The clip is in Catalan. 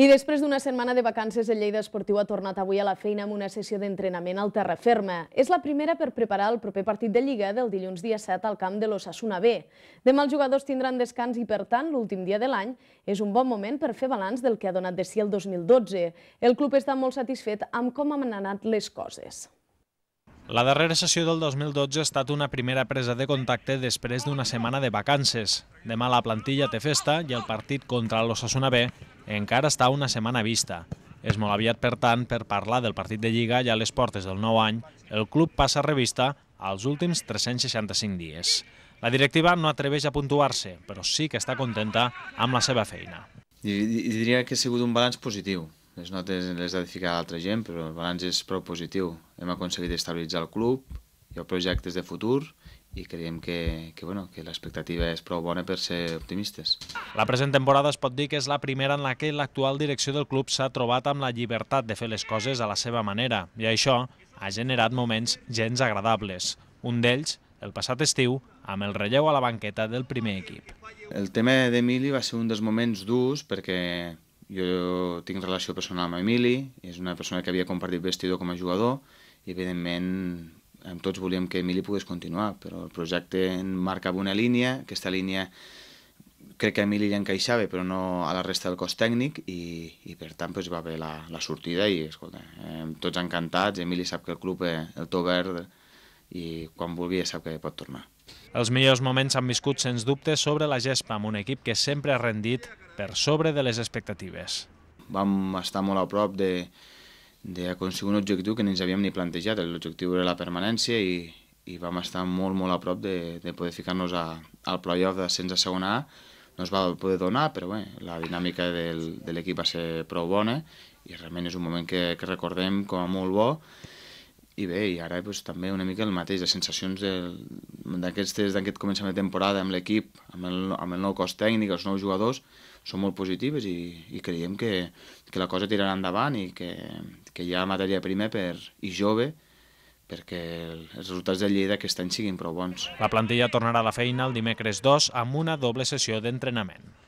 I després d'una setmana de vacances, el Lleida Esportiu ha tornat avui a la feina amb una sessió d'entrenament al Terraferma. És la primera per preparar el proper partit de Lliga del dilluns dia 7 al camp de l'Ossassuna B. Demà els jugadors tindran descans i, per tant, l'últim dia de l'any és un bon moment per fer balanç del que ha donat de si el 2012. El club està molt satisfet amb com han anat les coses. La darrera sessió del 2012 ha estat una primera presa de contacte després d'una setmana de vacances. Demà la plantilla té festa i el partit contra l'Ossassuna B encara està una setmana vista. És molt aviat, per tant, per parlar del partit de Lliga i a les portes del nou any, el club passa revista als últims 365 dies. La directiva no atreveix a puntuar-se, però sí que està contenta amb la seva feina. Diria que ha sigut un balanç positiu. Les notes les ha de ficar altra gent, però el balanç és prou positiu. Hem aconseguit estabilitzar el club, hi ha projectes de futur i creiem que, que, bueno, que l'expectativa és prou bona per ser optimistes. La present temporada es pot dir que és la primera en la que l'actual direcció del club s'ha trobat amb la llibertat de fer les coses a la seva manera i això ha generat moments gens agradables. Un d'ells, el passat estiu, amb el relleu a la banqueta del primer equip. El tema d'Emili va ser un dels moments durs perquè jo tinc relació personal amb Emili, és una persona que havia compartit vestidor com a jugador i evidentment tots volíem que Emili pogués continuar, però el projecte en marcava una línia, aquesta línia crec que a Emili ja encaixava, però no a la resta del cos tècnic, i, i per tant pues, va haver la, la sortida, i escolta, eh, tots encantats, Emili sap que el club eh, el teu verd i quan vulgui ja sap que pot tornar. Els millors moments s'han viscut, sens dubte, sobre la gespa, amb un equip que sempre ha rendit per sobre de les expectatives. Vam estar molt a prop de, d'aconseguir un objectiu que ni ens havíem ni plantejat. L'objectiu era la permanència i, i vam estar molt, molt a prop de, de poder ficar-nos al playoff d'ascens a segona A. No es va poder donar, però bé, la dinàmica del, de l'equip va ser prou bona i realment és un moment que, que recordem com a molt bo i bé, i ara pues, també una mica el mateix, les sensacions del, d'aquest començament de temporada amb l'equip, amb, el, amb el nou cos tècnic, els nous jugadors, són molt positives i, i creiem que, que la cosa tirarà endavant i que, que hi ha matèria prima per, i jove perquè els resultats de Lleida aquest any siguin prou bons. La plantilla tornarà a la feina el dimecres 2 amb una doble sessió d'entrenament.